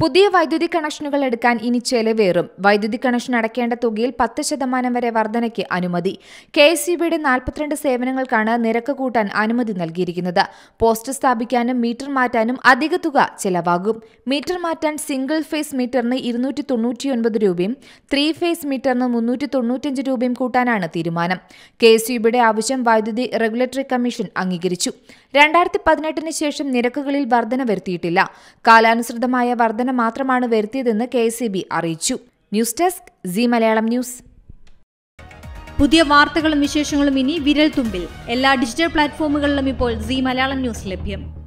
പുതിയ വൈദ്യുതി കണക്ഷനുകൾ എടുക്കാൻ ഇനി ചെലവേറും വൈദ്യുതി കണക്ഷൻ അടയ്ക്കേണ്ട തുകയിൽ പത്ത് ശതമാനം വരെ വർധനയ്ക്ക് അനുമതി കെ എസ് യു ബിയുടെ നാൽപ്പത്തിരണ്ട് സേവനങ്ങൾക്കാണ് നിരക്ക് കൂട്ടാൻ അനുമതി നൽകിയിരിക്കുന്നത് പോസ്റ്റ് സ്ഥാപിക്കാനും മീറ്റർ മാറ്റാനും അധിക തുക ചെലവാകും മീറ്റർ മാറ്റാൻ സിംഗിൾ ഫേസ് മീറ്ററിന് ഇരുന്നൂറ്റി തൊണ്ണൂറ്റിയൊൻപത് രൂപയും ത്രീ ഫേസ് മീറ്ററിന് മുന്നൂറ്റി തൊണ്ണൂറ്റിയഞ്ച് രൂപയും കൂട്ടാനാണ് തീരുമാനം കെ എസ് യു ബിയുടെ ആവശ്യം വൈദ്യുതി റെഗുലേറ്ററി കമ്മീഷൻ അംഗീകരിച്ചു രണ്ടായിരത്തി പതിനെട്ടിന് ശേഷം നിരക്കുകളിൽ വർധന വരുത്തിയിട്ടില്ല കാലാനുസൃതമായ വർധന പരിശോധന മാത്രമാണ് വരുത്തിയതെന്ന് കെ അറിയിച്ചു news desk G Malayalam news പുതിയ വാർത്തകളും വിശേഷങ്ങളും ഇനി വിരൽ തുമ്പിൽ എല്ലാ ഡിജിറ്റൽ പ്ലാറ്റ്ഫോമുകളിലും ഇപ്പോൾ സി മലയാളം ന്യൂസ് ലഭ്യം